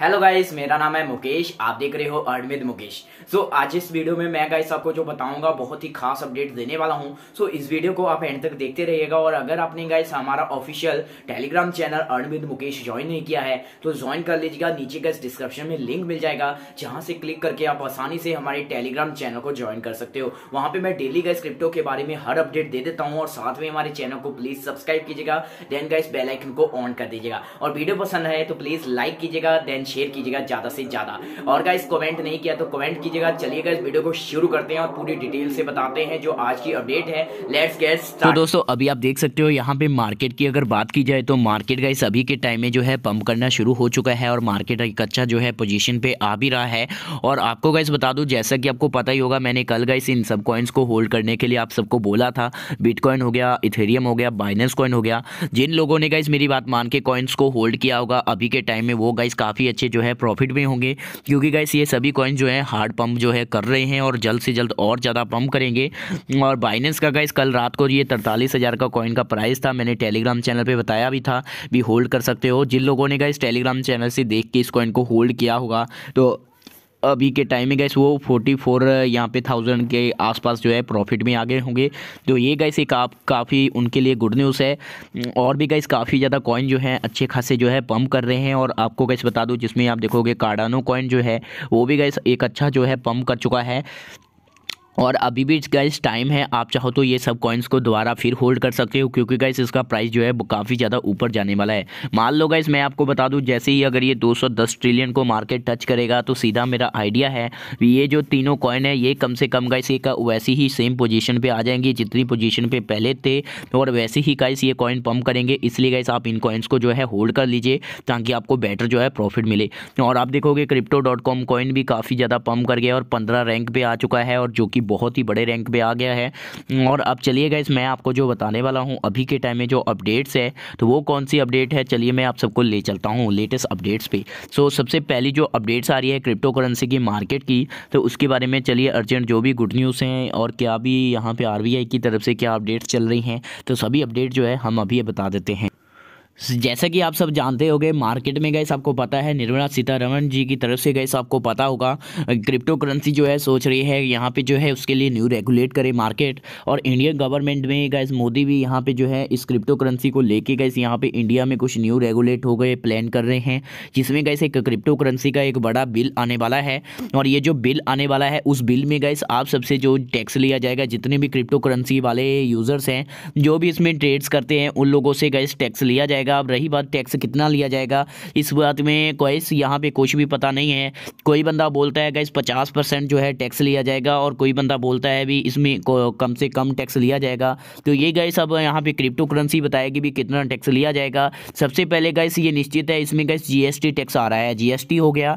hello guys मेरा नाम है मुकेश आप देख रहे हो अर्मिद मुकेश सो so, आज इस वीडियो में मैं गाइस आपको जो बताऊंगा बहुत ही खास अपडेट देने वाला हूं सो so, इस वीडियो को आप एंड तक देखते रहिएगा और अगर आपने गाइस हमारा ऑफिशियल टेलीग्राम चैनल अर्मिद मुकेश ज्वाइन नहीं किया है तो ज्वाइन कर लीजिएगा नीचे का डिस्क्रिप्शन में लिंक मिल जाएगा जहाँ से क्लिक करके आप आसानी से हमारे टेलीग्राम चैनल को ज्वाइन कर सकते हो वहाँ पर मैं डेली गाइस क्रिप्टो के बारे में हर अपडेट दे देता हूँ और साथ में हमारे चैनल को प्लीज सब्सक्राइब कीजिएगा देन गाइस बेलाइकन को ऑन कर दीजिएगा और वीडियो पसंद है तो प्लीज लाइक कीजिएगा देन एंड शेयर कीजिएगा ज़्यादा से ज़्यादा और गाइस कमेंट नहीं किया तो कमेंट कीजिएगा चलिएगा इस वीडियो को शुरू करते हैं और पूरी डिटेल से बताते हैं जो आज की अपडेट है लेट्स गेट तो दोस्तों अभी आप देख सकते हो यहाँ पे मार्केट की अगर बात की जाए तो मार्केट गाइस अभी के टाइम में जो है पंप करना शुरू हो चुका है और मार्केट एक अच्छा जो है पोजिशन पे आ भी रहा है और आपको गाइस बता दू जैसा कि आपको पता ही होगा मैंने कल गाइस इन सब कॉइन्स को होल्ड करने के लिए आप सबको बोला था बिटकॉइन हो गया इथेरियम हो गया बाइनेंस कॉइन हो गया जिन लोगों ने गाइस मेरी बात मान के कॉइन्स को होल्ड किया होगा अभी के टाइम में वो गाइस काफ़ी अच्छे जो है प्रॉफिट में होंगे क्योंकि गाइस ये सभी कॉइन जो है हार्ड पंप जो है कर रहे हैं और जल्द से जल्द और ज़्यादा पंप करेंगे और बाइनेंस का गाइस कल रात को ये तरतालीस हज़ार का कॉइन का प्राइस था मैंने टेलीग्राम चैनल पर बताया भी था भी होल्ड कर सकते हो जिन लोगों ने गाइस टेलीग्राम चैनल से देख के इस कॉइन को होल्ड किया होगा तो अभी के टाइम में गैस वो फोर्टी फोर यहाँ पे थाउजेंड के आसपास जो है प्रॉफिट में आ गए होंगे तो ये गैस एक आप काफ़ी उनके लिए गुड न्यूज़ है और भी गैस काफ़ी ज़्यादा कॉइन जो है अच्छे खासे जो है पम्प कर रहे हैं और आपको गैस बता दूँ जिसमें आप देखोगे कार्डानो कॉइन जो है वो भी गैस एक अच्छा जो है पम्प कर चुका है और अभी भी गाइस टाइम है आप चाहो तो ये सब कॉइन्स को दोबारा फिर होल्ड कर सकते हो क्योंकि गाइस इसका प्राइस जो है काफ़ी ज़्यादा ऊपर जाने वाला है मान लो गाइस मैं आपको बता दूं जैसे ही अगर ये 210 ट्रिलियन को मार्केट टच करेगा तो सीधा मेरा आइडिया है ये जो तीनों कॉइन है ये कम से कम गाइस एक वैसी ही सेम पोजिशन पर आ जाएंगी जितनी पोजिशन पर पहले थे और वैसे ही गाइस ये कॉइन पम्प करेंगे इसलिए गाइस आप इन कॉइन्स को जो है होल्ड कर लीजिए ताकि आपको बेटर जो है प्रॉफिट मिले और आप देखोगे क्रिप्टो डॉट कॉम कॉइन भी काफ़ी ज़्यादा पम्प कर गया और पंद्रह रैंक पर आ चुका है और जो कि बहुत ही बड़े रैंक पर आ गया है और अब चलिए गाइस मैं आपको जो बताने वाला हूँ अभी के टाइम में जो अपडेट्स है तो वो कौन सी अपडेट है चलिए मैं आप सबको ले चलता हूँ लेटेस्ट अपडेट्स पे सो so, सबसे पहली जो अपडेट्स आ रही है क्रिप्टो करेंसी की मार्केट की तो उसके बारे में चलिए अर्जेंट जो भी गुड न्यूज़ हैं और क्या भी यहाँ पे आर की तरफ से क्या अपडेट्स चल रही हैं तो सभी अपडेट जो है हम अभी बता देते हैं जैसा कि आप सब जानते होंगे मार्केट में गए आपको पता है निर्मला सीतारमन जी की तरफ से गए आपको पता होगा क्रिप्टो करेंसी जो है सोच रही है यहाँ पे जो है उसके लिए न्यू रेगुलेट करे मार्केट और इंडियन गवर्नमेंट में गए मोदी भी यहाँ पे जो है इस क्रिप्टो करेंसी को लेके गए यहाँ पे इंडिया में कुछ न्यू रेगुलेट हो गए प्लान कर रहे हैं जिसमें गए एक क्रिप्टो करेंसी का एक बड़ा बिल आने वाला है और ये जो बिल आने वाला है उस बिल में गए आप सबसे जो टैक्स लिया जाएगा जितने भी क्रिप्टो करेंसी वाले यूज़र्स हैं जो भी इसमें ट्रेड्स करते हैं उन लोगों से गए टैक्स लिया जाएगा जाएगा अब रही बात टैक्स कितना लिया जाएगा इस बात में कोई यहाँ पे कुछ भी पता नहीं है कोई बंदा बोलता है गैस पचास परसेंट जो है टैक्स लिया जाएगा और कोई बंदा बोलता है भी इसमें कम से कम टैक्स लिया जाएगा तो ये गैस अब यहाँ पे क्रिप्टो करेंसी बताएगी भी कितना टैक्स लिया जाएगा सबसे पहले गैस ये निश्चित है इसमें गैस जीएसटी टैक्स आ रहा है जीएसटी हो गया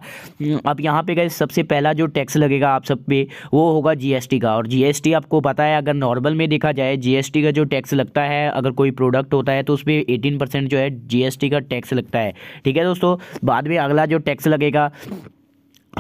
अब यहाँ पर गैस सबसे पहला जो टैक्स लगेगा आप सब पे वो होगा जीएसटी का और जीएसटी आपको पता है अगर नॉर्मल में देखा जाए जीएसटी का जो टैक्स लगता है अगर कोई प्रोडक्ट होता है तो उस पर एटीन जो है जीएसटी का टैक्स लगता है ठीक है दोस्तों बाद में अगला जो टैक्स लगेगा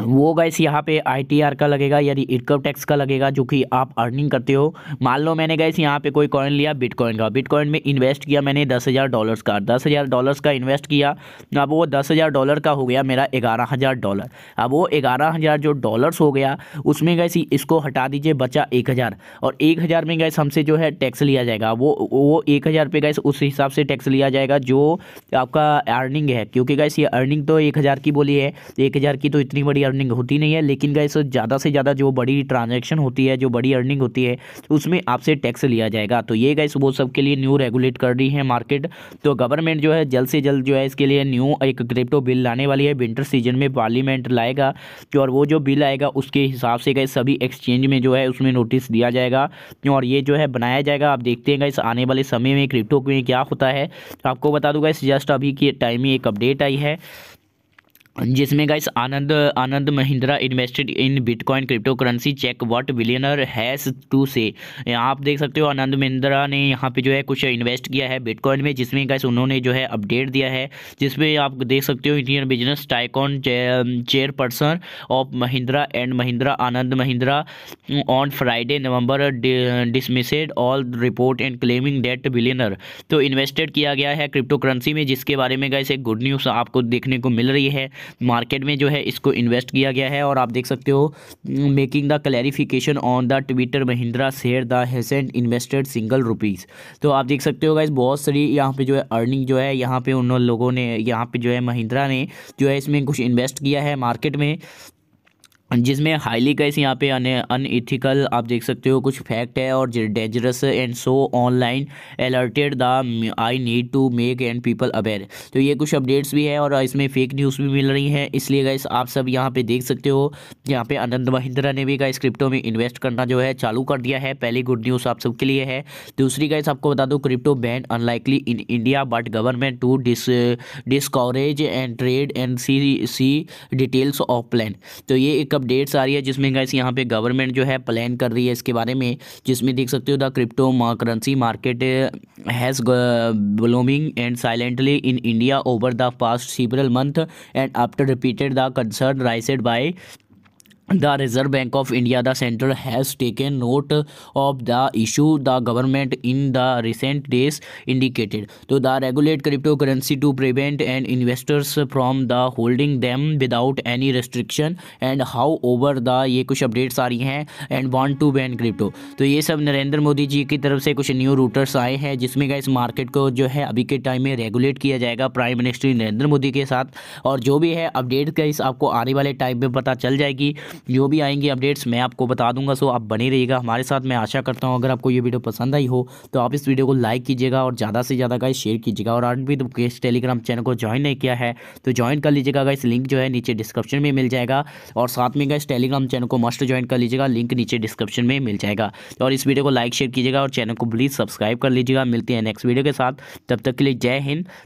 वो गैस यहाँ पे आईटीआर का लगेगा यदि इनकम टैक्स का लगेगा जो कि आप अर्निंग करते हो मान लो मैंने गैस यहाँ पे कोई कॉइन लिया बिटकॉइन का बिटकॉइन में इन्वेस्ट किया मैंने दस हज़ार डॉलर्स का दस हज़ार डॉलर्स का इन्वेस्ट किया अब वो दस हज़ार डॉलर का हो गया मेरा ग्यारह हज़ार डॉलर अब वो ग्यारह हज़ार जो डॉलर्स हो गया उसमें गैस इसको हटा दीजिए बचा एक हज़ार और एक हज़ार में गैस हमसे जो है टैक्स लिया जाएगा वो वो एक हज़ार पे गैस उस हिसाब से टैक्स लिया जाएगा जो आपका अर्निंग है क्योंकि गैस ये अर्निंग तो एक हज़ार की बोली है एक हज़ार की तो इतनी बड़ी अर्निंग होती नहीं है लेकिन गैस ज़्यादा से ज़्यादा जो बड़ी ट्रांजेक्शन होती है जो बड़ी अर्निंग होती है उसमें आपसे टैक्स लिया जाएगा तो ये गैस वो सबके लिए न्यू रेगुलेट कर रही है मार्केट तो गवर्नमेंट जो है जल्द से जल्द जो है इसके लिए न्यू एक क्रिप्टो बिल लाने वाली है विंटर सीजन में पार्लियामेंट लाएगा तो और वो जो बिल आएगा उसके हिसाब से गए सभी एक्सचेंज में जो है उसमें नोटिस दिया जाएगा तो और ये जो है बनाया जाएगा आप देखते हैं इस आने वाले समय में क्रिप्टो में क्या होता है तो आपको बता दूंगा इस जस्ट अभी की टाइम में एक अपडेट आई है जिसमें guys Anand Anand Mahindra invested in bitcoin cryptocurrency check what billionaire has to से आप देख सकते हो आनंद महिंद्रा ने यहाँ पे जो है कुछ इन्वेस्ट किया है बिटकॉइन में जिसमें गाइस उन्होंने जो है अपडेट दिया है जिसमें आप देख सकते हो Indian business tycoon chairperson of Mahindra and Mahindra Anand Mahindra on Friday November dismissed all report and claiming that billionaire to invested किया गया है क्रिप्टो करेंसी में जिसके बारे में गाइस एक गुड न्यूज़ आपको देखने को मिल रही है मार्केट में जो है इसको इन्वेस्ट किया गया है और आप देख सकते हो making the clarification on the Twitter Mahindra share the hasn't invested single rupees तो आप देख सकते हो गाइज बहुत सारी यहाँ पे जो है अर्निंग जो है यहाँ पे उन लोगों ने यहाँ पे जो है महिंद्रा ने जो है इसमें कुछ इन्वेस्ट किया है मार्केट में जिसमें हाईली कैसे यहाँ पे अनइथिकल आप देख सकते हो कुछ फैक्ट है और dangerous and so online alerted the I need to make and people aware तो ये कुछ अपडेट्स भी है और इसमें फेक न्यूज़ भी मिल रही हैं इसलिए गैस आप सब यहाँ पे देख सकते हो यहाँ पे आनंद महिंद्रा ने भी गैस क्रिप्टो में इन्वेस्ट करना जो है चालू कर दिया है पहली गुड न्यूज़ आप सबके लिए है दूसरी गैस आपको बता दो crypto ban unlikely in India but government to dis discourage and trade and see see details of plan तो ये एक अपडेट्स आ रही है जिसमें गैस यहाँ पे गवर्नमेंट जो है प्लान कर रही है इसके बारे में जिसमें देख सकते हो the crypto currency market has blooming and silently in India over the past several month and after repeated the concern raised by the Reserve Bank of India the central has taken note of the issue the government in the recent days indicated to the regulate crypto currency to prevent and investors from the holding them without any restriction and how over the ये कुछ updates आ रही हैं and want to ban crypto तो ये सब नरेंद्र मोदी जी की तरफ से कुछ न्यू रूटर्स आए हैं जिसमें का इस मार्केट को जो है अभी के टाइम में रेगुलेट किया जाएगा प्राइम मिनिस्टर नरेंद्र मोदी के साथ और जो भी है अपडेट का इस आपको आने वाले टाइम में पता चल जाएगी जो भी आएंगे अपडेट्स मैं आपको बता दूंगा सो आप बने रहिएगा हमारे साथ मैं आशा करता हूँ अगर आपको ये वीडियो पसंद आई हो तो आप इस वीडियो को लाइक कीजिएगा और ज़्यादा से ज़्यादा गाइस शेयर कीजिएगा और आज भी गेस्ट तो टेलीग्राम चैनल को ज्वाइन नहीं किया है तो ज्वाइन कर लीजिएगा गाइस लिंक जो है नीचे डिस्क्रिप्शन में मिल जाएगा और साथ में गाइस टेलीग्राम चैनल को मस्ट ज्वाइन कर लीजिएगा लिंक नीचे डिस्क्रिप्शन में मिल जाएगा और इस वीडियो को लाइक शेयर कीजिएगा और चैनल को प्लीज़ सब्सक्राइब कर लीजिएगा मिलते हैं नेक्स्ट वीडियो के साथ तब तक के लिए जय हिंद